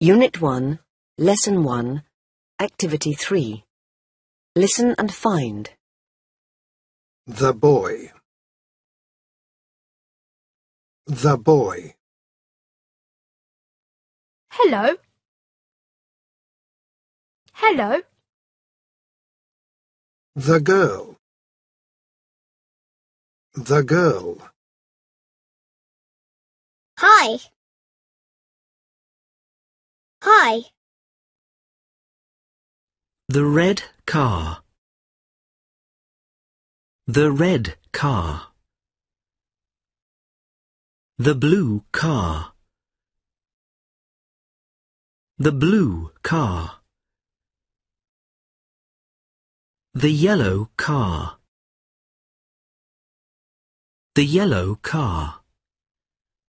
Unit 1, Lesson 1, Activity 3. Listen and find. The boy. The boy. Hello. Hello. The girl. The girl. Hi. Hi The red car. The red car. The blue car. The blue car. The yellow car. The yellow car.